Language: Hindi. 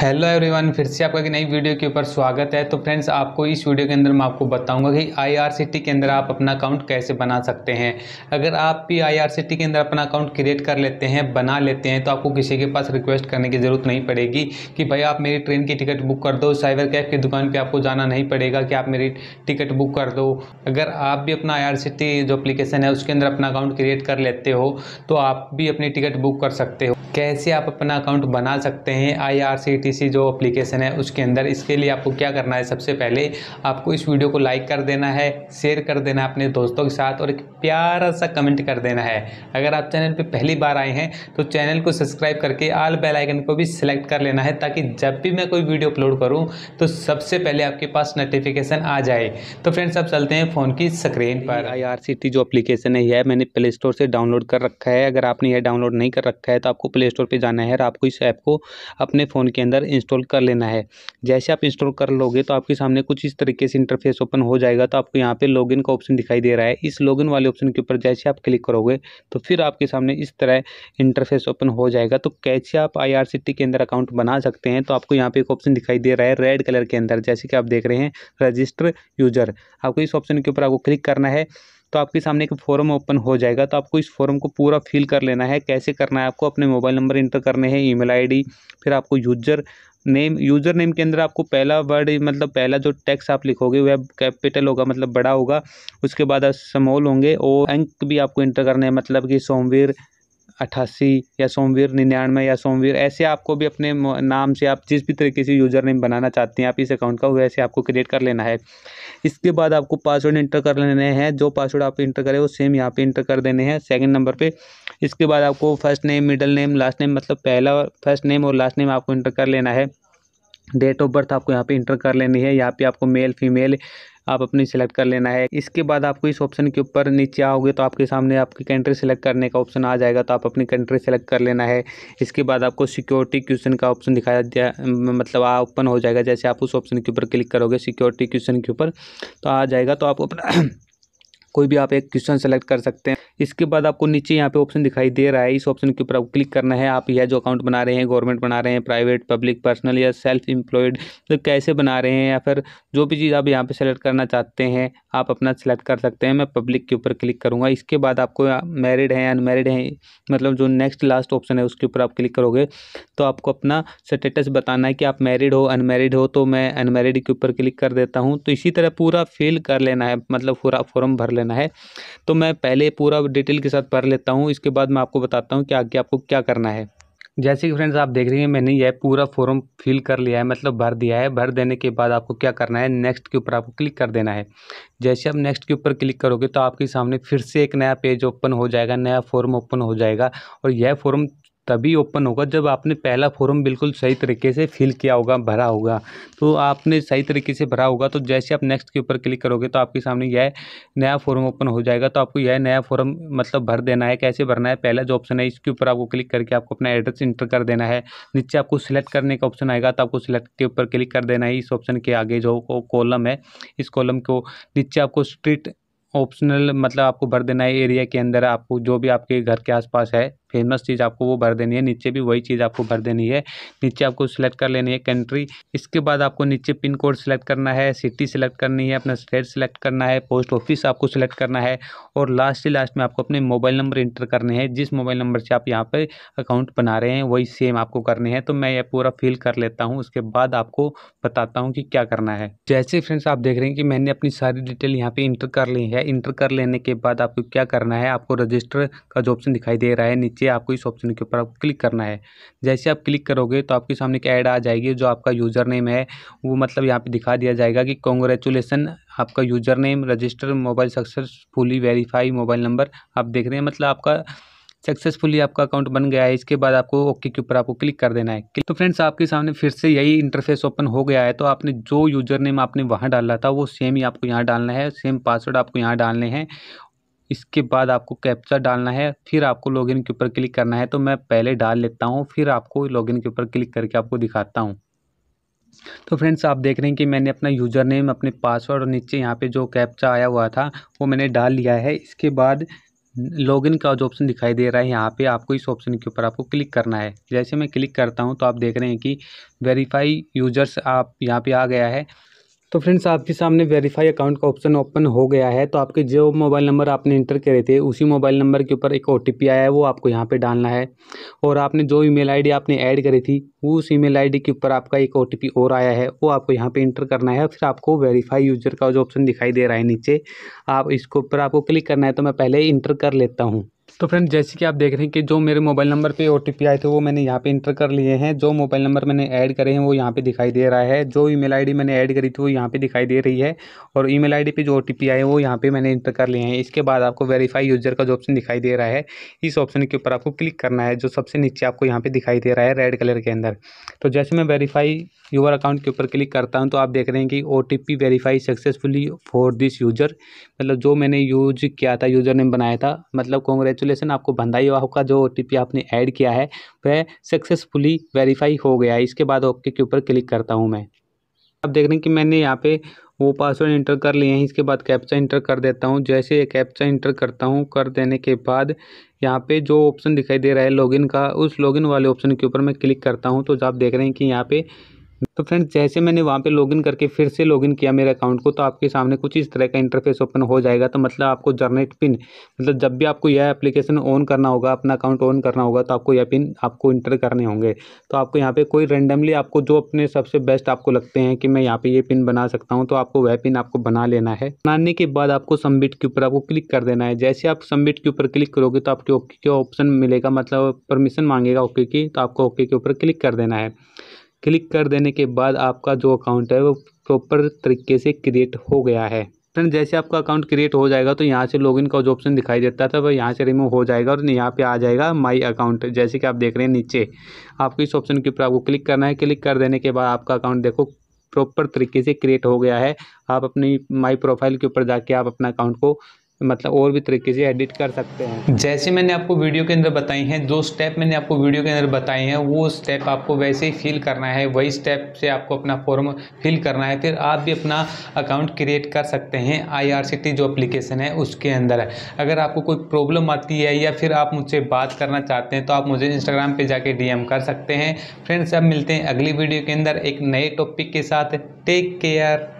हेलो एवरीवन फिर से आपका एक नई वीडियो के ऊपर स्वागत है तो फ्रेंड्स आपको इस वीडियो के अंदर मैं आपको बताऊंगा कि आईआरसीटी के अंदर आप अपना अकाउंट कैसे बना सकते हैं अगर आप भी आईआरसीटी के अंदर अपना अकाउंट क्रिएट कर लेते हैं बना लेते हैं तो आपको किसी के पास रिक्वेस्ट करने की ज़रूरत नहीं पड़ेगी कि भाई आप मेरी ट्रेन की टिकट बुक कर दो साइबर कैब की दुकान पर आपको जाना नहीं पड़ेगा कि आप मेरी टिकट बुक कर दो अगर आप भी अपना आई जो अप्लीकेशन है उसके अंदर अपना अकाउंट क्रिएट कर लेते हो तो आप भी अपनी टिकट बुक कर सकते हो कैसे आप अपना अकाउंट बना सकते हैं आई सी जो अप्लीकेशन है उसके अंदर इसके लिए आपको क्या करना है सबसे पहले आपको इस वीडियो को लाइक कर देना है शेयर कर देना है अपने दोस्तों के साथ और एक प्यारा सा कमेंट कर देना है अगर आप चैनल पर पहली बार आए हैं तो चैनल को सब्सक्राइब करके आल बेलाइकन को भी सिलेक्ट कर लेना है ताकि जब भी मैं कोई वीडियो अपलोड करूँ तो सबसे पहले आपके पास नोटिफिकेशन आ जाए तो फ्रेंड्स आप चलते हैं फ़ोन की स्क्रीन पर आई जो अप्लीकेशन है यह मैंने प्ले स्टोर से डाउनलोड कर रखा है अगर आपने यह डाउनलोड नहीं कर रखा है तो आपको प्ले स्टोर पर जाना है और आपको इस ऐप को अपने फ़ोन के अंदर अंदर इंस्टॉल कर लेना है जैसे आप इंस्टॉल कर लोगे तो आपके सामने कुछ इस तरीके से इंटरफेस ओपन हो जाएगा तो आपको यहाँ पे लॉगिन का ऑप्शन दिखाई दे रहा है इस लॉगिन वाले ऑप्शन के ऊपर जैसे आप क्लिक करोगे तो फिर आपके सामने इस तरह इंटरफेस ओपन हो जाएगा तो कैसे आप आई के अंदर अकाउंट बना सकते हैं तो आपको यहाँ पर एक ऑप्शन दिखाई दे रहा है रेड कलर के अंदर जैसे कि आप देख रहे हैं रजिस्टर यूजर आपको इस ऑप्शन के ऊपर आपको क्लिक करना है तो आपके सामने एक फॉर्म ओपन हो जाएगा तो आपको इस फॉर्म को पूरा फिल कर लेना है कैसे करना है आपको अपने मोबाइल नंबर इंटर करने हैं ईमेल आईडी फिर आपको यूजर नेम यूज़र नेम के अंदर आपको पहला वर्ड मतलब पहला जो टैक्स आप लिखोगे वह कैपिटल होगा मतलब बड़ा होगा उसके बाद स्मॉल होंगे और अंक भी आपको इंटर करने हैं मतलब कि सोमवीर अट्ठासी या सोमवीर निन्यानवे या सोमवीर ऐसे आपको भी अपने नाम से आप जिस भी तरीके से यूज़र नेम बनाना चाहते हैं आप इस अकाउंट का वैसे आपको क्रिएट कर लेना है इसके बाद आपको पासवर्ड इंटर कर लेने हैं जो पासवर्ड आप इंटर करें वो सेम यहाँ पे इंटर कर देने हैं सेकेंड नंबर पर इसके बाद आपको first name middle name last name मतलब पहला फर्स्ट नेम और लास्ट नेम आपको इंटर कर लेना है डेट ऑफ बर्थ आपको यहाँ पे इंटर कर लेनी है यहाँ पे आपको मेल फीमेल आप अपनी सिलेक्ट कर लेना है इसके बाद आपको इस ऑप्शन के ऊपर नीचे आओगे तो आपके सामने आपकी कंट्री सेलेक्ट करने का ऑप्शन आ जाएगा तो आप अपनी कंट्री सेलेक्ट कर लेना है इसके बाद आपको सिक्योरिटी क्वेश्चन का ऑप्शन दिखाया जा मतलब ओपन हो जाएगा जैसे आप उस ऑप्शन के ऊपर क्लिक करोगे सिक्योरिटी क्वेश्चन के ऊपर तो आ जाएगा तो आप अपना कोई भी आप एक क्वेश्चन सेलेक्ट कर सकते हैं इसके बाद आपको नीचे यहाँ पे ऑप्शन दिखाई दे रहा है इस ऑप्शन के ऊपर आपको क्लिक करना है आप यह जो अकाउंट बना रहे हैं गवर्नमेंट बना रहे हैं प्राइवेट पब्लिक पर्सनल या सेल्फ एम्प्लॉयड तो कैसे बना रहे हैं या फिर जो भी चीज़ आप यहाँ पे सेलेक्ट करना चाहते हैं आप अपना सिलेक्ट कर सकते हैं मैं पब्लिक के ऊपर क्लिक करूँगा इसके बाद आपको मैरिड हैं अनमेरिड हैं मतलब जो नेक्स्ट लास्ट ऑप्शन है उसके ऊपर आप क्लिक करोगे तो आपको अपना स्टेटस बताना है कि आप मैरिड हो अनमेरिड हो तो मैं अनमेरिड के ऊपर क्लिक कर देता हूँ तो इसी तरह पूरा फिल कर लेना है मतलब पूरा फॉर्म भर लेना है तो मैं पहले पूरा डिटेल के साथ भर लेता हूँ इसके बाद मैं आपको बताता हूँ कि आगे आपको क्या करना है जैसे कि फ्रेंड्स आप देख रहे हैं मैंने यह पूरा फॉर्म फिल कर लिया है मतलब भर दिया है भर देने के बाद आपको क्या करना है नेक्स्ट के ऊपर आपको क्लिक कर देना है जैसे आप नेक्स्ट के ऊपर क्लिक करोगे तो आपके सामने फिर से एक नया पेज ओपन हो जाएगा नया फॉर्म ओपन हो जाएगा और यह फॉर्म तभी ओपन होगा जब आपने पहला फॉर्म बिल्कुल सही तरीके से फिल किया होगा भरा होगा तो आपने सही तरीके से भरा होगा तो जैसे आप नेक्स्ट के ऊपर क्लिक करोगे तो आपके सामने यह नया फॉर्म ओपन हो जाएगा तो आपको यह नया फॉर्म मतलब भर देना है कैसे भरना है पहला जो ऑप्शन है इसके ऊपर आपको क्लिक करके आपको अपना एड्रेस इंटर कर देना है नीचे आपको सिलेक्ट करने का ऑप्शन आएगा तो आपको सिलेक्ट के ऊपर क्लिक कर देना है इस ऑप्शन के आगे जो कॉलम है इस कॉलम को नीचे आपको स्ट्रीट ऑप्शनल मतलब आपको भर देना है एरिया के अंदर आपको जो भी आपके घर के आसपास है फेमस चीज़ आपको वो भर देनी है नीचे भी वही चीज़ आपको भर देनी है नीचे आपको सिलेक्ट कर लेनी है कंट्री इसके बाद आपको नीचे पिन कोड सिलेक्ट करना है सिटी सिलेक्ट करनी है अपना स्टेट सिलेक्ट करना है पोस्ट ऑफिस आपको सिलेक्ट करना है और लास्ट ही लास्ट में आपको अपने मोबाइल नंबर इंटर करने हैं जिस मोबाइल नंबर से आप यहाँ पर अकाउंट बना रहे हैं वही सेम आपको करने हैं तो मैं ये पूरा फिल कर लेता हूँ उसके बाद आपको बताता हूँ कि क्या करना है जैसे फ्रेंड्स आप देख रहे हैं कि मैंने अपनी सारी डिटेल यहाँ पर इंटर कर ली है इंटर कर लेने के बाद आपको क्या करना है आपको रजिस्टर का जो ऑप्शन दिखाई दे रहा है नीचे आपको इस ऑप्शन के ऊपर आपको क्लिक करना है जैसे आप क्लिक करोगे तो आपके सामने एक ऐड आ जाएगी जो आपका यूज़र नेम है वो मतलब यहाँ पे दिखा दिया जाएगा कि कॉन्ग्रेचुलेसन आपका user name register mobile successfully verify mobile number आप देख रहे हैं मतलब आपका सक्सेसफुली आपका अकाउंट बन गया है इसके बाद आपको ओके के ऊपर आपको क्लिक कर देना है तो फ्रेंड्स आपके सामने फिर से यही इंटरफेस ओपन हो गया है तो आपने जो यूज़र नेम आपने वहाँ डाला था वो सेम ही आपको यहाँ डालना है सेम पासवर्ड आपको यहाँ डालने हैं इसके बाद आपको कैप्चा डालना है फिर आपको लॉगिन के ऊपर क्लिक करना है तो मैं पहले डाल लेता हूँ फिर आपको लॉगिन के ऊपर क्लिक करके आपको दिखाता हूँ तो फ्रेंड्स आप देख रहे हैं कि मैंने अपना यूज़र नेम अपने पासवर्ड और नीचे यहाँ पे जो कैप्चा आया हुआ था वो मैंने डाल लिया है इसके बाद लॉगिन का जो ऑप्शन दिखाई दे रहा है यहाँ पे आपको इस ऑप्शन के ऊपर आपको क्लिक करना है जैसे मैं क्लिक करता हूँ तो आप देख रहे हैं कि वेरीफाई यूजर्स आप यहाँ पे आ गया है तो फ्रेंड्स आपके सामने वेरीफाई अकाउंट का ऑप्शन ओपन हो गया है तो आपके जो मोबाइल नंबर आपने इंटर करे थे उसी मोबाइल नंबर के ऊपर एक ओ आया है वो आपको यहाँ पे डालना है और आपने जो ईमेल आईडी आपने ऐड करी थी उस ईमेल आईडी के ऊपर आपका एक ओ और आया है वो आपको यहाँ पे इंटर करना है फिर आपको वेरीफाई यूजर का जो ऑप्शन दिखाई दे रहा है नीचे आप इसके ऊपर आपको क्लिक करना है तो मैं पहले इंटर कर लेता हूँ तो फ्रेंड जैसे कि आप देख रहे हैं कि जो मेरे मोबाइल नंबर पे ओ आए थे वो मैंने यहाँ पे इंटर कर लिए हैं जो मोबाइल नंबर मैंने ऐड करे हैं वो यहाँ पे दिखाई दे रहा है जो ईमेल आईडी मैंने ऐड करी थी वो यहाँ पे दिखाई दे रही है और ईमेल आईडी पे जो ओ आए हैं वो यहाँ पे मैंने इंटर कर लिए हैं इसके बाद आपको वेरीफाई यूजर का जो ऑप्शन दिखाई दे रहा है इस ऑप्शन के ऊपर आपको क्लिक करना है जो सबसे नीचे आपको यहाँ पर दिखाई दे रहा है रेड कलर के अंदर तो जैसे मैं वेरीफाई यूवर अकाउंट के ऊपर क्लिक करता हूँ तो आप देख रहे हैं कि oh verify successfully for this user मतलब जो मैंने यूज किया था यूजर नेम बनाया था मतलब कॉन्ग्रेचुल कैलकुलेशन आपको बंधाई का जो ओ आपने ऐड किया है वह सक्सेसफुली वेरीफाई हो गया है इसके बाद ओके के ऊपर क्लिक करता हूँ मैं अब देख रहे हैं कि मैंने यहाँ पे वो पासवर्ड इंटर कर लिए हैं इसके बाद कैप्चा इंटर कर देता हूँ जैसे ये कैप्चा इंटर करता हूँ कर देने के बाद यहाँ पे जो ऑप्शन दिखाई दे रहा है लॉगिन का उस लॉगिन वाले ऑप्शन के ऊपर मैं क्लिक करता हूँ तो आप देख रहे हैं कि यहाँ पे तो फ्रेंड्स जैसे मैंने वहाँ पे लॉगिन करके फिर से लॉगिन किया मेरे अकाउंट को तो आपके सामने कुछ इस तरह का इंटरफेस ओपन हो जाएगा तो मतलब आपको जर्नेट पिन मतलब जब भी आपको यह एप्लीकेशन ऑन करना होगा अपना अकाउंट ऑन करना होगा तो आपको यह पिन आपको इंटर करने होंगे तो आपको यहाँ पर कोई रेंडमली आपको जो अपने सबसे बेस्ट आपको लगते हैं कि मैं यहाँ पर ये पिन बना सकता हूँ तो आपको वह पिन आपको बना लेना है बनाने के बाद आपको सबमिट के ऊपर आपको क्लिक कर देना है जैसे आप सबमिट के ऊपर क्लिक करोगे तो आपके ओके का ऑप्शन मिलेगा मतलब परमिशन मांगेगा ओके की तो आपको ओके के ऊपर क्लिक कर देना है क्लिक कर देने के बाद आपका जो अकाउंट है वो प्रॉपर तरीके से क्रिएट हो गया है फ्रेंड जैसे आपका अकाउंट क्रिएट हो जाएगा तो यहाँ से लॉगिन का जो ऑप्शन दिखाई देता था वह यहाँ से रिमूव हो जाएगा और यहाँ पे आ जाएगा माय अकाउंट जैसे कि आप देख रहे हैं नीचे आपको इस ऑप्शन के ऊपर आपको क्लिक करना है क्लिक कर देने के बाद आपका अकाउंट देखो प्रॉपर तरीके से क्रिएट हो गया है आप अपनी माई प्रोफाइल के ऊपर जाके आप अपना अकाउंट को मतलब और भी तरीके से एडिट कर सकते हैं जैसे मैंने आपको वीडियो के अंदर बताई हैं जो स्टेप मैंने आपको वीडियो के अंदर बताए हैं वो स्टेप आपको वैसे ही फिल करना है वही स्टेप से आपको अपना फॉर्म फिल करना है फिर आप भी अपना अकाउंट क्रिएट कर सकते हैं आई जो अप्लीकेशन है उसके अंदर है अगर आपको कोई प्रॉब्लम आती है या फिर आप मुझसे बात करना चाहते हैं तो आप मुझे इंस्टाग्राम पर जाके डी कर सकते हैं फ्रेंड्स अब मिलते हैं अगली वीडियो के अंदर एक नए टॉपिक के साथ टेक केयर